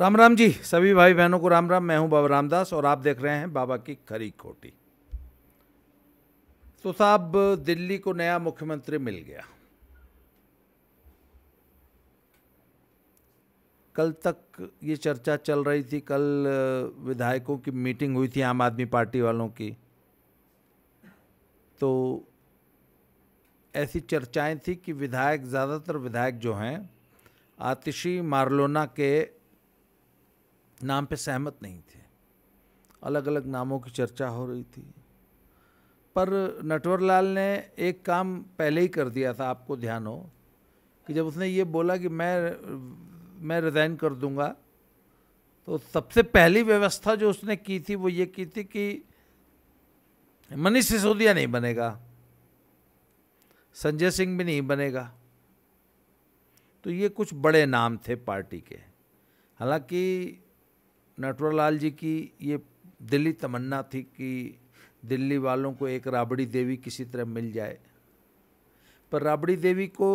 राम राम जी सभी भाई बहनों को राम राम मैं हूं बाबा रामदास और आप देख रहे हैं बाबा की खरी खोटी तो साहब दिल्ली को नया मुख्यमंत्री मिल गया कल तक ये चर्चा चल रही थी कल विधायकों की मीटिंग हुई थी आम आदमी पार्टी वालों की तो ऐसी चर्चाएं थी कि विधायक ज़्यादातर विधायक जो हैं आतिशी मारलोना के नाम पे सहमत नहीं थे अलग अलग नामों की चर्चा हो रही थी पर नटवरलाल ने एक काम पहले ही कर दिया था आपको ध्यान हो कि जब उसने ये बोला कि मैं मैं रिज़ाइन कर दूंगा तो सबसे पहली व्यवस्था जो उसने की थी वो ये की थी कि मनीष सिसोदिया नहीं बनेगा संजय सिंह भी नहीं बनेगा तो ये कुछ बड़े नाम थे पार्टी के हालांकि नटवरलाल जी की ये दिल्ली तमन्ना थी कि दिल्ली वालों को एक राबड़ी देवी किसी तरह मिल जाए पर राबड़ी देवी को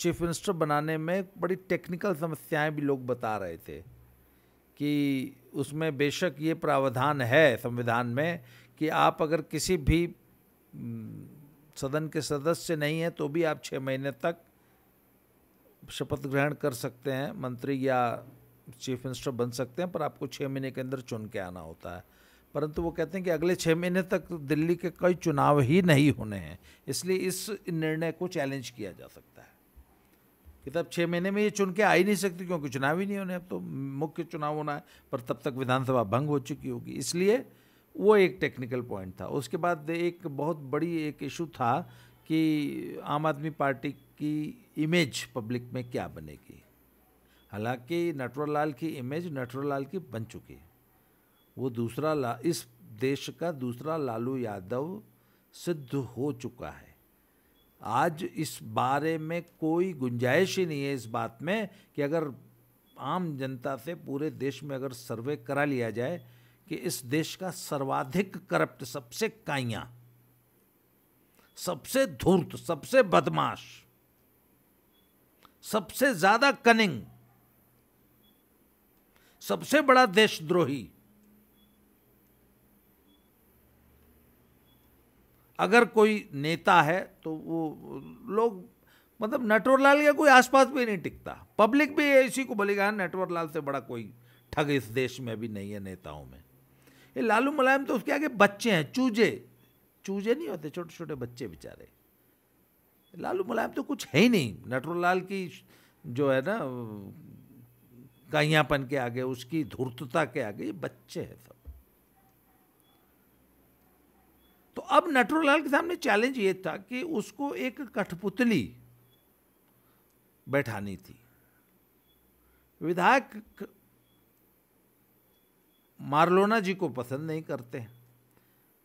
चीफ मिनिस्टर बनाने में बड़ी टेक्निकल समस्याएं भी लोग बता रहे थे कि उसमें बेशक ये प्रावधान है संविधान में कि आप अगर किसी भी सदन के सदस्य नहीं हैं तो भी आप छः महीने तक शपथ ग्रहण कर सकते हैं मंत्री या चीफ मिनिस्टर बन सकते हैं पर आपको छः महीने के अंदर चुन के आना होता है परंतु वो कहते हैं कि अगले छः महीने तक दिल्ली के कई चुनाव ही नहीं होने हैं इसलिए इस निर्णय को चैलेंज किया जा सकता है कि तब छः महीने में ये चुन के आ ही नहीं सकती क्योंकि चुनाव ही नहीं होने अब तो मुख्य चुनाव होना है पर तब तक विधानसभा भंग हो चुकी होगी इसलिए वो एक टेक्निकल पॉइंट था उसके बाद एक बहुत बड़ी एक इशू था कि आम आदमी पार्टी की इमेज पब्लिक में क्या बनेगी हालांकि लाल की इमेज नटवर लाल की बन चुकी है वो दूसरा ला इस देश का दूसरा लालू यादव सिद्ध हो चुका है आज इस बारे में कोई गुंजाइश ही नहीं है इस बात में कि अगर आम जनता से पूरे देश में अगर सर्वे करा लिया जाए कि इस देश का सर्वाधिक करप्ट सबसे काइया सबसे धूर्त सबसे बदमाश सबसे ज़्यादा कनिंग सबसे बड़ा देशद्रोही अगर कोई नेता है तो वो लोग मतलब नटवरलाल या कोई आसपास भी नहीं टिकता पब्लिक भी इसी को बोलेगा हाँ, नटवरलाल से बड़ा कोई ठग इस देश में भी नहीं है नेताओं में ये लालू मुलायम तो उसके आगे बच्चे हैं चूजे चूजे नहीं होते छोटे छोटे बच्चे बेचारे लालू मुलायम तो कुछ है ही नहीं नटवरलाल की जो है ना गाइयापन के आगे उसकी धूर्तता के आगे ये बच्चे हैं सब तो अब नटरूलाल के सामने चैलेंज ये था कि उसको एक कठपुतली बैठानी थी विधायक मार्लोना जी को पसंद नहीं करते हैं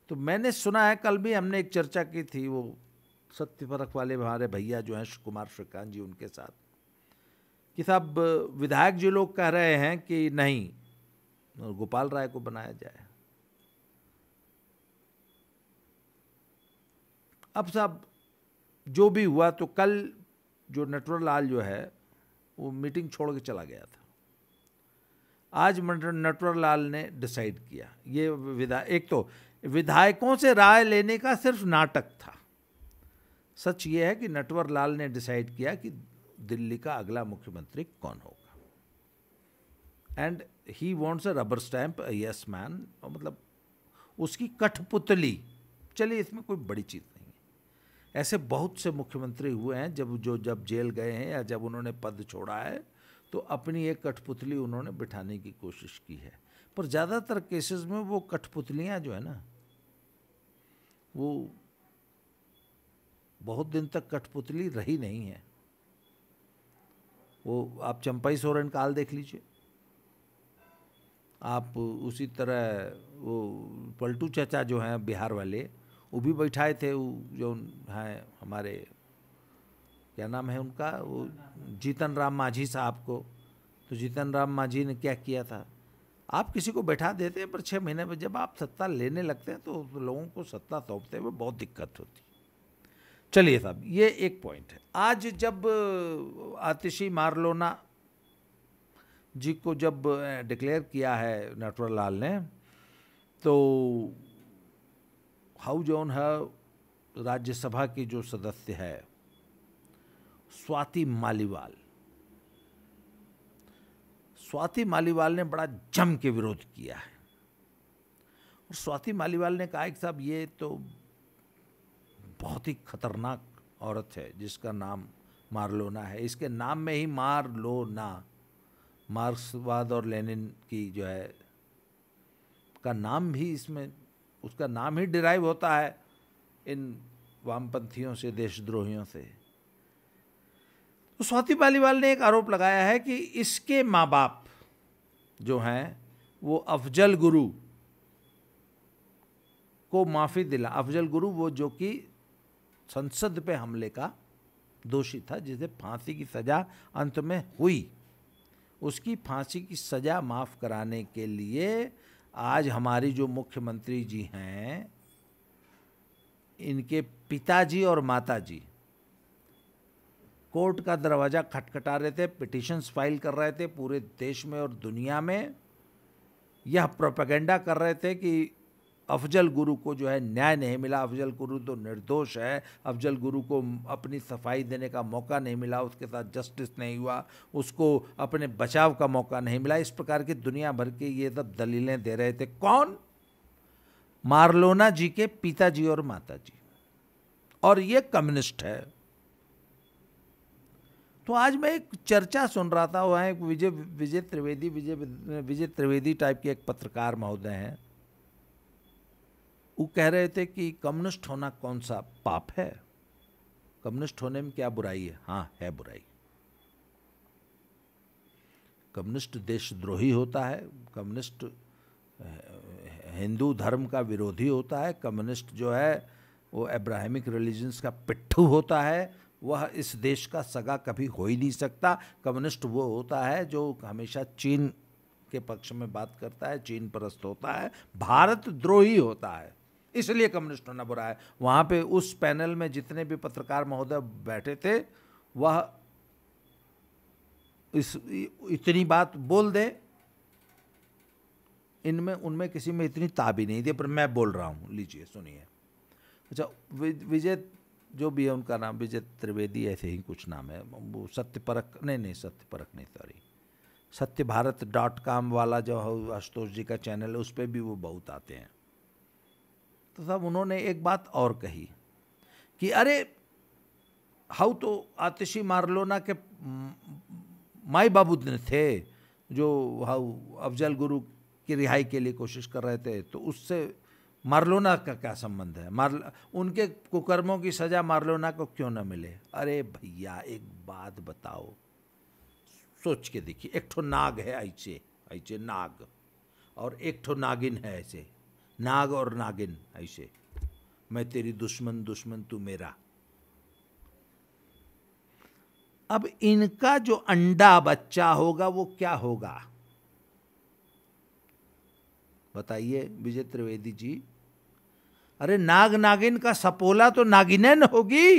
तो मैंने सुना है कल भी हमने एक चर्चा की थी वो सत्य परख वाले हमारे भैया जो हैं कुमार श्रीकांत जी उनके साथ कि साहब विधायक जो लोग कह रहे हैं कि नहीं गोपाल राय को बनाया जाए अब साहब जो भी हुआ तो कल जो नटवर लाल जो है वो मीटिंग छोड़ के चला गया था आज नटवर लाल ने डिसाइड किया ये विधायक एक तो विधायकों से राय लेने का सिर्फ नाटक था सच ये है कि नटवर लाल ने डिसाइड किया कि दिल्ली का अगला मुख्यमंत्री कौन होगा and he wants a rubber stamp yes man मतलब उसकी कठपुतली चलिए इसमें कोई बड़ी चीज़ नहीं है ऐसे बहुत से मुख्यमंत्री हुए हैं जब जो जब जेल गए हैं या जब उन्होंने पद छोड़ा है तो अपनी एक कठपुतली उन्होंने बिठाने की कोशिश की है पर ज़्यादातर केसेस में वो कठपुतलियाँ जो है ना वो बहुत दिन तक कठपुतली रही नहीं है वो आप चंपाई सोरेन काल देख लीजिए आप उसी तरह वो पलटू चाचा जो हैं बिहार वाले वो भी बैठाए थे वो जो हैं हमारे क्या नाम है उनका वो जीतन राम माझी साहब को तो जीतन राम माझी ने क्या किया था आप किसी को बैठा देते हैं पर छः महीने में जब आप सत्ता लेने लगते हैं तो लोगों को सत्ता सौंपते हुए बहुत दिक्कत होती है चलिए साहब ये एक पॉइंट है आज जब आतिशी मारलोना जी को जब डिक्लेयर किया है नटवर लाल ने तो हाउ जोन है राज्यसभा की जो सदस्य है स्वाति मालीवाल स्वाति मालीवाल ने बड़ा जम के विरोध किया है और स्वाति मालीवाल ने कहा कि साहब ये तो बहुत ही खतरनाक औरत है जिसका नाम मार्लोना है इसके नाम में ही मार लो ना मार्क्सवाद और लेनिन की जो है का नाम भी इसमें उसका नाम ही डिराइव होता है इन वामपंथियों से देशद्रोहियों से तो स्वाति पालीवाल ने एक आरोप लगाया है कि इसके माँ बाप जो हैं वो अफजल गुरु को माफ़ी दिला अफजल गुरु वो जो कि संसद पे हमले का दोषी था जिसे फांसी की सज़ा अंत में हुई उसकी फांसी की सज़ा माफ़ कराने के लिए आज हमारी जो मुख्यमंत्री जी हैं इनके पिताजी और माताजी कोर्ट का दरवाज़ा खटखटा रहे थे पिटिशन्स फाइल कर रहे थे पूरे देश में और दुनिया में यह प्रोपेगेंडा कर रहे थे कि अफजल गुरु को जो है न्याय नहीं मिला अफजल गुरु तो निर्दोष है अफजल गुरु को अपनी सफाई देने का मौका नहीं मिला उसके साथ जस्टिस नहीं हुआ उसको अपने बचाव का मौका नहीं मिला इस प्रकार की दुनिया भर के ये सब दलीलें दे रहे थे कौन मार्लोना जी के पिताजी और माता जी और ये कम्युनिस्ट है तो आज मैं एक चर्चा सुन रहा था वहाँ एक विजय विजय त्रिवेदी विजय विजय त्रिवेदी टाइप के एक पत्रकार महोदय हैं वो कह रहे थे कि कम्युनिस्ट होना कौन सा पाप है कम्युनिस्ट होने में क्या बुराई है हाँ है बुराई कम्युनिस्ट देशद्रोही होता है कम्युनिस्ट हिंदू धर्म का विरोधी होता है कम्युनिस्ट जो है वो एब्राहमिक रिलीजन्स का पिट्ठू होता है वह इस देश का सगा कभी हो ही नहीं सकता कम्युनिस्ट वो होता है जो हमेशा चीन के पक्ष में बात करता है चीन परस्त होता है भारत द्रोही होता है इसलिए कम्युनिस्ट होना बुरा है वहाँ पे उस पैनल में जितने भी पत्रकार महोदय बैठे थे वह इस इतनी बात बोल दे इनमें उनमें किसी में इतनी ताबी नहीं दी पर मैं बोल रहा हूँ लीजिए सुनिए अच्छा विजय जो भी है उनका नाम विजय त्रिवेदी ऐसे ही कुछ नाम है वो सत्यपरक नहीं नहीं सत्यपरक नहीं सॉरी सत्य भारत डॉट कॉम वाला जो है आशुतोष जी का चैनल है उस पर भी वो बहुत आते हैं तो साहब उन्होंने एक बात और कही कि अरे हाउ तो आतिशी मारलोना के माई बाबू थे जो हाउ अफजल गुरु की रिहाई के लिए कोशिश कर रहे थे तो उससे मार्लोना का क्या संबंध है मार उनके कुकर्मों की सज़ा मार्लोना को क्यों ना मिले अरे भैया एक बात बताओ सोच के देखिए एक ठो नाग है ऐसे ऐसे नाग और एक ठो नागिन है ऐसे नाग और नागिन ऐसे मैं तेरी दुश्मन दुश्मन तू मेरा अब इनका जो अंडा बच्चा होगा वो क्या होगा बताइए विजय त्रिवेदी जी अरे नाग नागिन का सपोला तो नागिनन होगी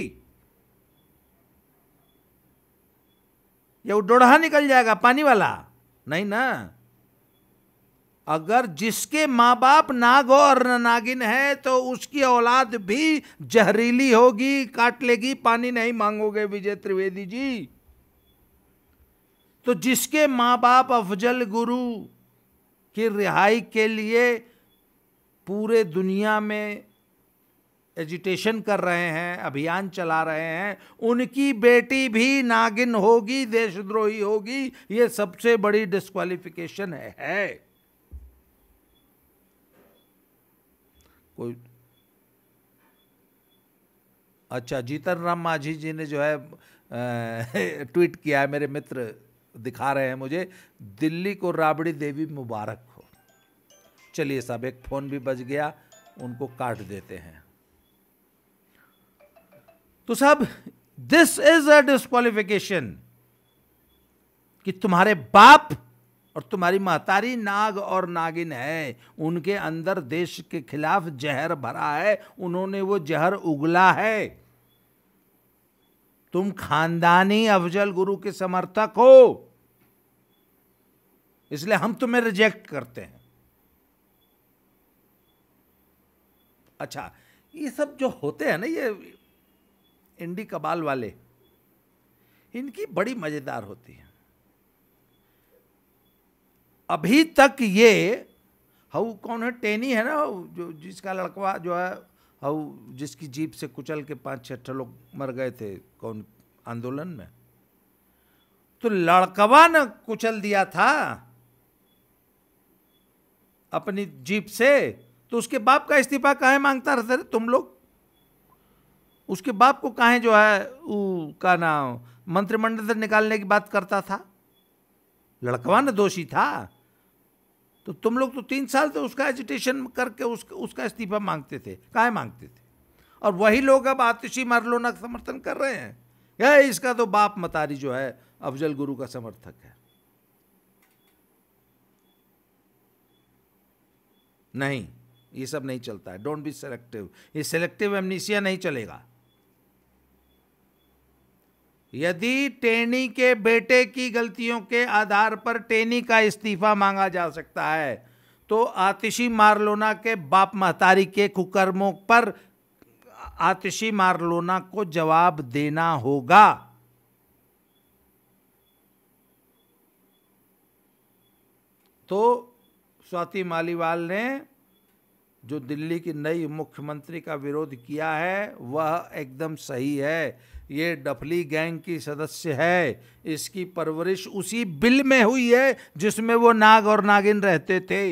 या वो डोढ़ा निकल जाएगा पानी वाला नहीं ना अगर जिसके माँ बाप नागो और नागिन है तो उसकी औलाद भी जहरीली होगी काट लेगी पानी नहीं मांगोगे विजय त्रिवेदी जी तो जिसके माँ बाप अफजल गुरु की रिहाई के लिए पूरे दुनिया में एजिटेशन कर रहे हैं अभियान चला रहे हैं उनकी बेटी भी नागिन होगी देशद्रोही होगी ये सबसे बड़ी डिस्क्वालिफिकेशन है, है। कोई अच्छा जीतन राम माझी जी ने जो है ट्वीट किया है मेरे मित्र दिखा रहे हैं मुझे दिल्ली को राबड़ी देवी मुबारक हो चलिए साहब एक फ़ोन भी बज गया उनको काट देते हैं तो साहब दिस इज अ डिस्कालिफिकेशन कि तुम्हारे बाप और तुम्हारी महतारी नाग और नागिन है उनके अंदर देश के खिलाफ जहर भरा है उन्होंने वो जहर उगला है तुम खानदानी अफजल गुरु के समर्थक हो इसलिए हम तुम्हें रिजेक्ट करते हैं अच्छा ये सब जो होते हैं ना ये इंडी कबाल वाले इनकी बड़ी मज़ेदार होती है अभी तक ये हऊ कौन है टेनी है ना जो जिसका लड़कवा जो है हऊ जिसकी जीप से कुचल के पांच छठ लोग मर गए थे कौन आंदोलन में तो लड़कवा ने कुचल दिया था अपनी जीप से तो उसके बाप का इस्तीफा कहा मांगता रहता रहे तुम लोग उसके बाप को काहे जो है वो का नाम मंत्रिमंडल से निकालने की बात करता था लड़कवा ने दोषी था तो तुम लोग तो तीन साल तो उसका एजिटेशन करके उस, उसका इस्तीफा मांगते थे काहे मांगते थे और वही लोग अब आतिशी मारलोना का समर्थन कर रहे हैं यह इसका तो बाप मतारी जो है अफजल गुरु का समर्थक है नहीं ये सब नहीं चलता है डोंट बी सेलेक्टिव ये सेलेक्टिव एमनीसिया नहीं चलेगा यदि टेनी के बेटे की गलतियों के आधार पर टेनी का इस्तीफा मांगा जा सकता है तो आतिशी मारलोना के बाप महतारी के कुकर्मों पर आतिशी मारलोना को जवाब देना होगा तो स्वाति मालीवाल ने जो दिल्ली की नई मुख्यमंत्री का विरोध किया है वह एकदम सही है ये डफली गैंग की सदस्य है इसकी परवरिश उसी बिल में हुई है जिसमें वो नाग और नागिन रहते थे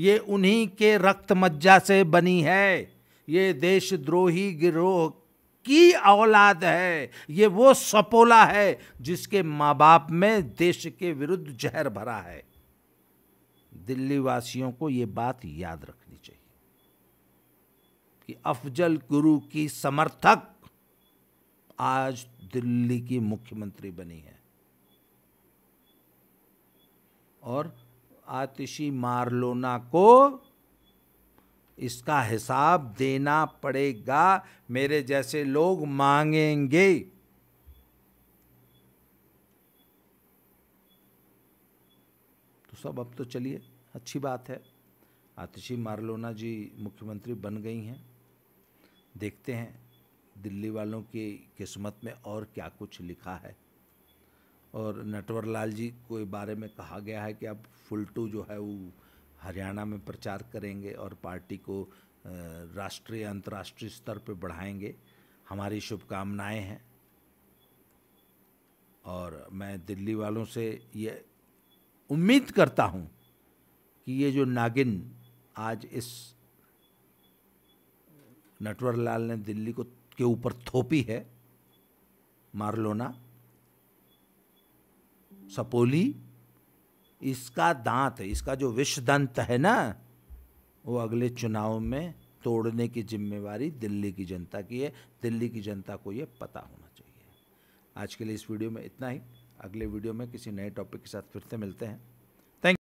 ये उन्हीं के रक्त मज्जा से बनी है ये देशद्रोही गिरोह की औलाद है ये वो सपोला है जिसके माँ बाप में देश के विरुद्ध जहर भरा है दिल्ली वासियों को ये बात याद रखनी चाहिए कि अफजल गुरु की समर्थक आज दिल्ली की मुख्यमंत्री बनी है और आतिशी मारलोना को इसका हिसाब देना पड़ेगा मेरे जैसे लोग मांगेंगे तो सब अब तो चलिए अच्छी बात है आतिशी मारलोना जी मुख्यमंत्री बन गई हैं देखते हैं दिल्ली वालों की किस्मत में और क्या कुछ लिखा है और नटवर लाल जी को बारे में कहा गया है कि अब फुलटू जो है वो हरियाणा में प्रचार करेंगे और पार्टी को राष्ट्रीय अंतर्राष्ट्रीय स्तर पर बढ़ाएंगे हमारी शुभकामनाएं हैं और मैं दिल्ली वालों से ये उम्मीद करता हूं कि ये जो नागिन आज इस नटवर लाल ने दिल्ली को के ऊपर थोपी है मार्लोना सपोली इसका दांत इसका जो विष दंत है ना वो अगले चुनाव में तोड़ने की जिम्मेवारी दिल्ली की जनता की है दिल्ली की जनता को ये पता होना चाहिए आज के लिए इस वीडियो में इतना ही अगले वीडियो में किसी नए टॉपिक के साथ फिर से मिलते हैं